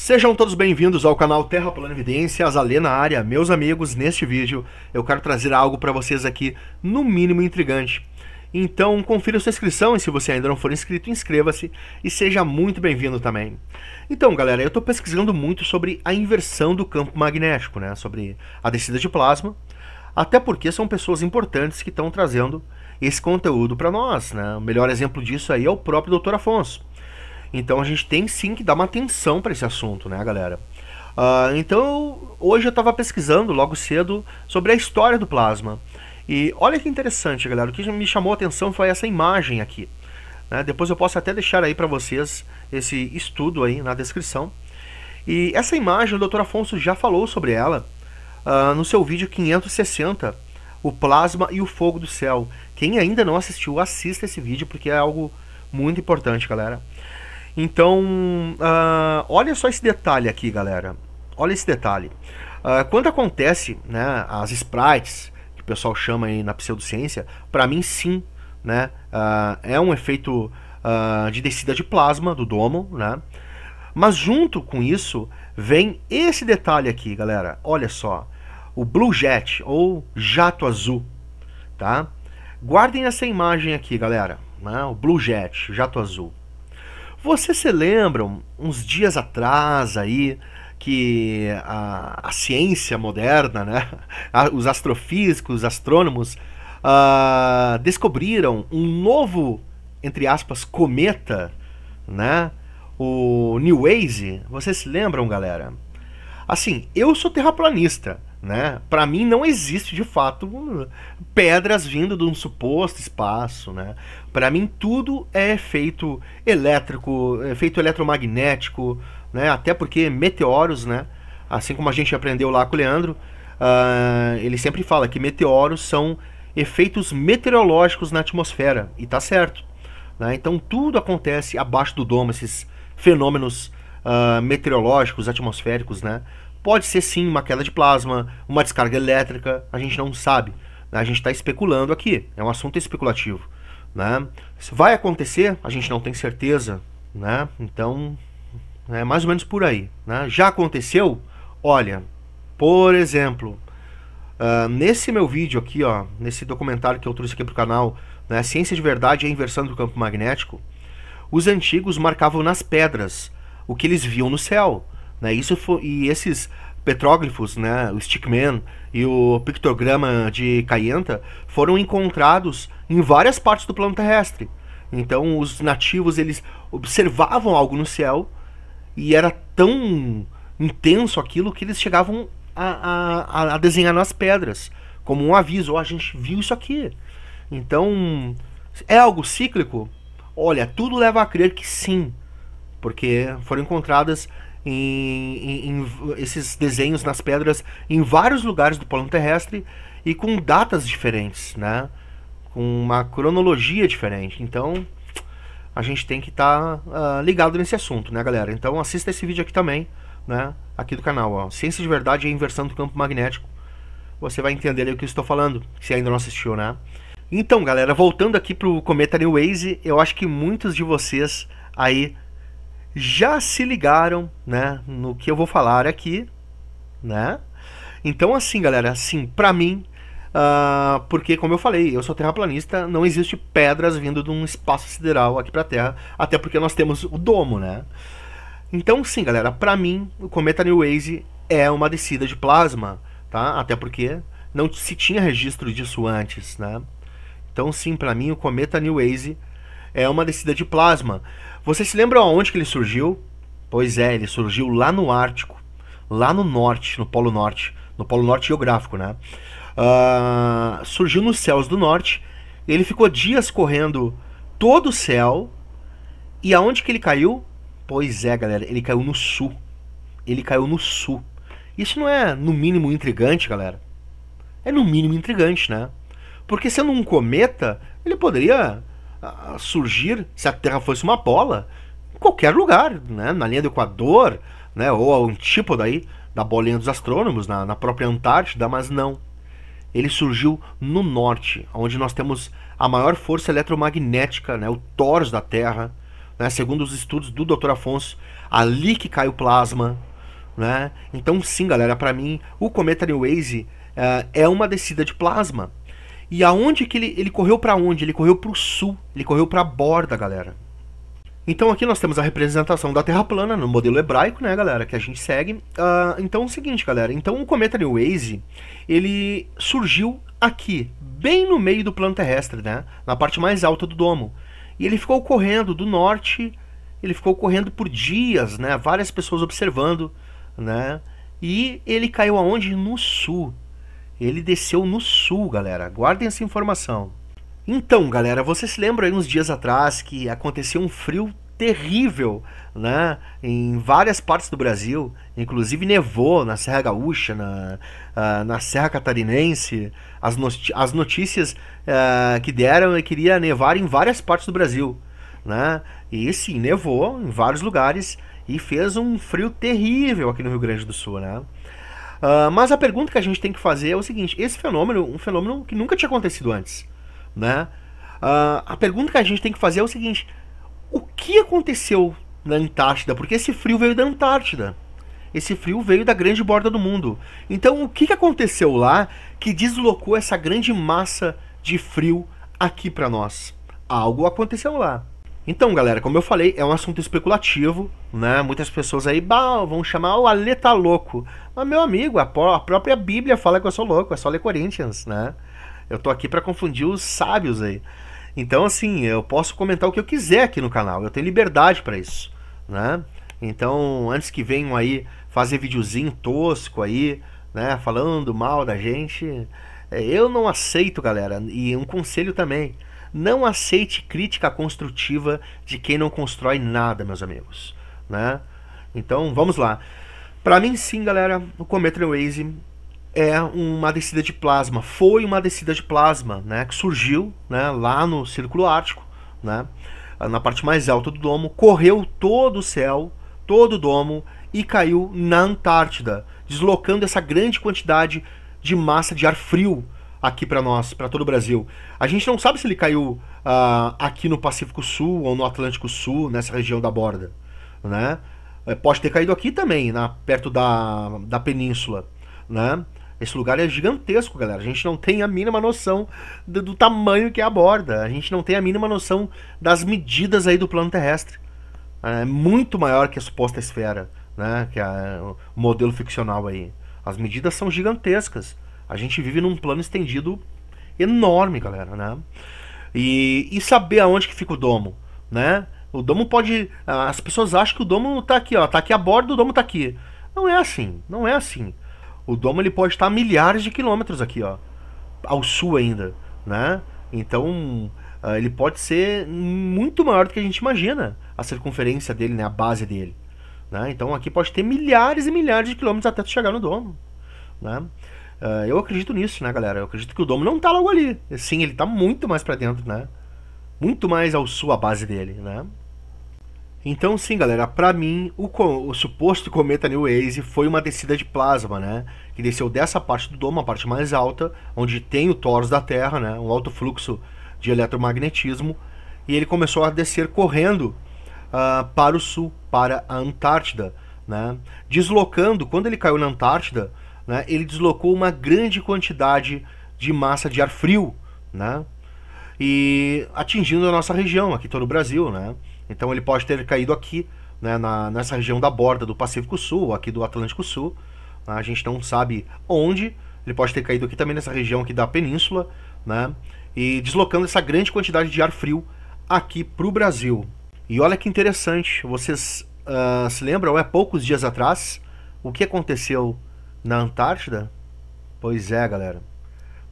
Sejam todos bem-vindos ao canal Terra Plana Evidências, Alê na área. Meus amigos, neste vídeo eu quero trazer algo para vocês aqui, no mínimo intrigante. Então confira sua inscrição e se você ainda não for inscrito, inscreva-se e seja muito bem-vindo também. Então galera, eu estou pesquisando muito sobre a inversão do campo magnético, né? sobre a descida de plasma, até porque são pessoas importantes que estão trazendo esse conteúdo para nós. Né? O melhor exemplo disso aí é o próprio Dr. Afonso. Então a gente tem sim que dar uma atenção para esse assunto, né, galera? Uh, então hoje eu estava pesquisando logo cedo sobre a história do plasma. E olha que interessante, galera. O que me chamou a atenção foi essa imagem aqui. Né? Depois eu posso até deixar aí para vocês esse estudo aí na descrição. E essa imagem, o Dr. Afonso já falou sobre ela uh, no seu vídeo 560, O Plasma e o Fogo do Céu. Quem ainda não assistiu, assista esse vídeo porque é algo muito importante, galera. Então, uh, olha só esse detalhe aqui, galera. Olha esse detalhe. Uh, quando acontece, né, as sprites, que o pessoal chama aí na pseudociência, para mim sim, né, uh, é um efeito de descida de plasma do domo, né? Mas junto com isso vem esse detalhe aqui, galera. Olha só, o Blue Jet ou jato azul, tá? Guardem essa imagem aqui, galera. Né? O Blue Jet, jato azul. Vocês se lembram, uns dias atrás aí, que a, a ciência moderna, né? os astrofísicos, os astrônomos, uh, descobriram um novo, entre aspas, cometa, né? o New Age. Vocês se lembram, galera? Assim, eu sou terraplanista. Né? Para mim não existe de fato pedras vindo de um suposto espaço, né? Para mim tudo é efeito elétrico, efeito eletromagnético, né? Até porque meteoros, né? Assim como a gente aprendeu lá com o Leandro, uh, ele sempre fala que meteoros são efeitos meteorológicos na atmosfera e tá certo, né? Então tudo acontece abaixo do domo, esses fenômenos uh, meteorológicos, atmosféricos, né? Pode ser sim uma queda de plasma, uma descarga elétrica, a gente não sabe. Né? A gente está especulando aqui, é um assunto especulativo. Né? Se vai acontecer, a gente não tem certeza. Né? Então, é mais ou menos por aí. Né? Já aconteceu? Olha, por exemplo, uh, nesse meu vídeo aqui, ó, nesse documentário que eu trouxe aqui para o canal, né, Ciência de Verdade e é a Inversão do Campo Magnético, os antigos marcavam nas pedras o que eles viam no céu. Né? Isso foi, e esses petróglifos, né, o stickman e o pictograma de Cayenta foram encontrados em várias partes do plano terrestre. Então os nativos eles observavam algo no céu e era tão intenso aquilo que eles chegavam a, a, a desenhar nas pedras como um aviso, oh, a gente viu isso aqui. Então é algo cíclico? Olha, tudo leva a crer que sim, porque foram encontradas em, em, em esses desenhos nas pedras em vários lugares do plano terrestre e com datas diferentes, né? Com uma cronologia diferente. Então, a gente tem que estar tá, uh, ligado nesse assunto, né, galera? Então, assista esse vídeo aqui também, né? Aqui do canal, ó. Ciência de Verdade e Inversão do Campo Magnético. Você vai entender o que eu estou falando, se ainda não assistiu, né? Então, galera, voltando aqui pro Cometa New Waze, eu acho que muitos de vocês aí já se ligaram, né, no que eu vou falar aqui, né? Então assim, galera, assim, para mim, uh, porque como eu falei, eu sou terraplanista, não existe pedras vindo de um espaço sideral aqui para a Terra, até porque nós temos o domo, né? Então sim, galera, para mim, o cometa New Age é uma descida de plasma, tá? Até porque não se tinha registro disso antes, né? Então sim, para mim o cometa New Age é uma descida de plasma. Você se lembra onde que ele surgiu? Pois é, ele surgiu lá no Ártico, lá no Norte, no Polo Norte, no Polo Norte geográfico, né? Uh, surgiu nos céus do Norte. Ele ficou dias correndo todo o céu. E aonde que ele caiu? Pois é, galera, ele caiu no Sul. Ele caiu no Sul. Isso não é, no mínimo, intrigante, galera? É, no mínimo, intrigante, né? Porque sendo um cometa, ele poderia a surgir se a Terra fosse uma bola em qualquer lugar, né? na linha do Equador, né? ou ao tipo daí da bolinha dos astrônomos, na, na própria Antártida, mas não. Ele surgiu no norte, onde nós temos a maior força eletromagnética, né? o torus da Terra. Né? Segundo os estudos do Dr. Afonso, ali que cai o plasma. Né? Então, sim, galera, para mim, o cometa New Age uh, é uma descida de plasma. E aonde que ele, ele correu para onde? Ele correu para o sul, ele correu para a borda, galera. Então aqui nós temos a representação da Terra plana no modelo hebraico, né, galera, que a gente segue. Uh, então é o seguinte, galera, então o cometa Newaze, ele surgiu aqui, bem no meio do plano terrestre, né, na parte mais alta do domo. E ele ficou correndo do norte, ele ficou correndo por dias, né, várias pessoas observando, né, e ele caiu aonde? No sul. Ele desceu no sul, galera. Guardem essa informação. Então, galera, você se lembra aí uns dias atrás que aconteceu um frio terrível, né? Em várias partes do Brasil, inclusive nevou na Serra Gaúcha, na, uh, na Serra Catarinense. As, as notícias uh, que deram é que iria nevar em várias partes do Brasil, né? E sim, nevou em vários lugares e fez um frio terrível aqui no Rio Grande do Sul, né? Uh, mas a pergunta que a gente tem que fazer é o seguinte: esse fenômeno, um fenômeno que nunca tinha acontecido antes, né? Uh, a pergunta que a gente tem que fazer é o seguinte: o que aconteceu na Antártida? Porque esse frio veio da Antártida. Esse frio veio da grande borda do mundo. Então, o que, que aconteceu lá que deslocou essa grande massa de frio aqui para nós? Algo aconteceu lá. Então, galera, como eu falei, é um assunto especulativo, né? Muitas pessoas aí vão chamar o Ale tá louco. Mas, meu amigo, a, a própria Bíblia fala que eu sou louco, é só ler Corinthians, né? Eu tô aqui para confundir os sábios aí. Então, assim, eu posso comentar o que eu quiser aqui no canal, eu tenho liberdade para isso, né? Então, antes que venham aí fazer videozinho tosco aí, né, falando mal da gente, é, eu não aceito, galera. E um conselho também, não aceite crítica construtiva de quem não constrói nada, meus amigos. Né? Então, vamos lá. Para mim, sim, galera, o cometa Race é uma descida de plasma. Foi uma descida de plasma né, que surgiu né, lá no Círculo Ártico, né, na parte mais alta do domo, correu todo o céu, todo o domo e caiu na Antártida, deslocando essa grande quantidade de massa de ar frio aqui para nós, para todo o Brasil. A gente não sabe se ele caiu uh, aqui no Pacífico Sul ou no Atlântico Sul, nessa região da borda, né? É, pode ter caído aqui também, na, perto da, da península, né? Esse lugar é gigantesco, galera. A gente não tem a mínima noção do, do, tamanho que é a borda. A gente não tem a mínima noção das medidas aí do plano terrestre. É, é muito maior que a suposta esfera, né? Que é o modelo ficcional aí. As medidas são gigantescas. A gente vive num plano estendido enorme, galera, né? E, e saber aonde que fica o domo, né? O domo pode. As pessoas acham que o domo tá aqui, ó. Tá aqui a borda, o domo tá aqui. Não é assim, não é assim. O domo ele pode estar a milhares de quilômetros aqui, ó. Ao sul ainda, né? Então, ah, ele pode ser muito maior do que a gente imagina a circunferência dele, né? A base dele. Né? Então aqui pode ter milhares e milhares de quilômetros até tu chegar no domo. Né? Uh, eu acredito nisso, né, galera? Eu acredito que o Domo não tá logo ali. Sim, ele tá muito mais para dentro, né? Muito mais ao sul a base dele, né? Então, sim, galera, para mim, o, o, suposto cometa New Age foi uma descida de plasma, né? Que desceu dessa parte do domo, a parte mais alta, onde tem o torus da Terra, né? Um alto fluxo de eletromagnetismo. E ele começou a descer correndo uh, para o sul, para a Antártida, né? Deslocando, quando ele caiu na Antártida, né, ele deslocou uma grande quantidade de massa de ar frio, né, e atingindo a nossa região, aqui todo o Brasil, né. Então ele pode ter caído aqui, né, na, nessa região da borda do Pacífico Sul, aqui do Atlântico Sul, né, a gente não sabe onde, ele pode ter caído aqui também nessa região aqui da península, né, e deslocando essa grande quantidade de ar frio aqui para o Brasil. E olha que interessante, vocês uh, se lembram, é poucos dias atrás, o que aconteceu na Antártida? Pois é, galera.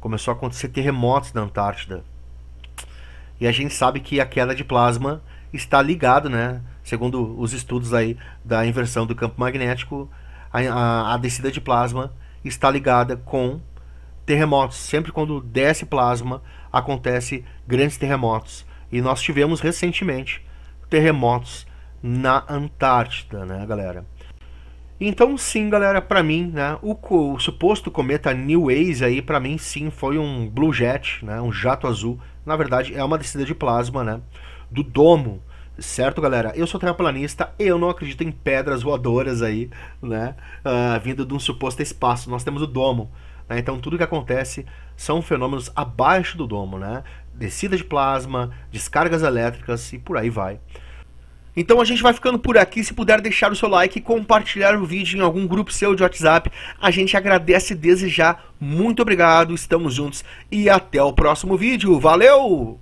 Começou a acontecer terremotos na Antártida. E a gente sabe que a queda de plasma está ligado, né? Segundo os estudos aí da inversão do campo magnético, a, a, a descida de plasma está ligada com terremotos. Sempre quando desce plasma, acontece grandes terremotos. E nós tivemos recentemente terremotos na Antártida, né, galera? Então sim, galera, para mim, né, o, o, suposto cometa New Ways aí para mim sim foi um blue jet, né, um jato azul. Na verdade, é uma descida de plasma, né, do domo. Certo, galera? Eu sou terraplanista e eu não acredito em pedras voadoras aí, né, uh, vindo de um suposto espaço. Nós temos o domo, né? Então tudo que acontece são fenômenos abaixo do domo, né? Descida de plasma, descargas elétricas e por aí vai. Então a gente vai ficando por aqui. Se puder deixar o seu like e compartilhar o vídeo em algum grupo seu de WhatsApp, a gente agradece desde já. Muito obrigado, estamos juntos e até o próximo vídeo. Valeu!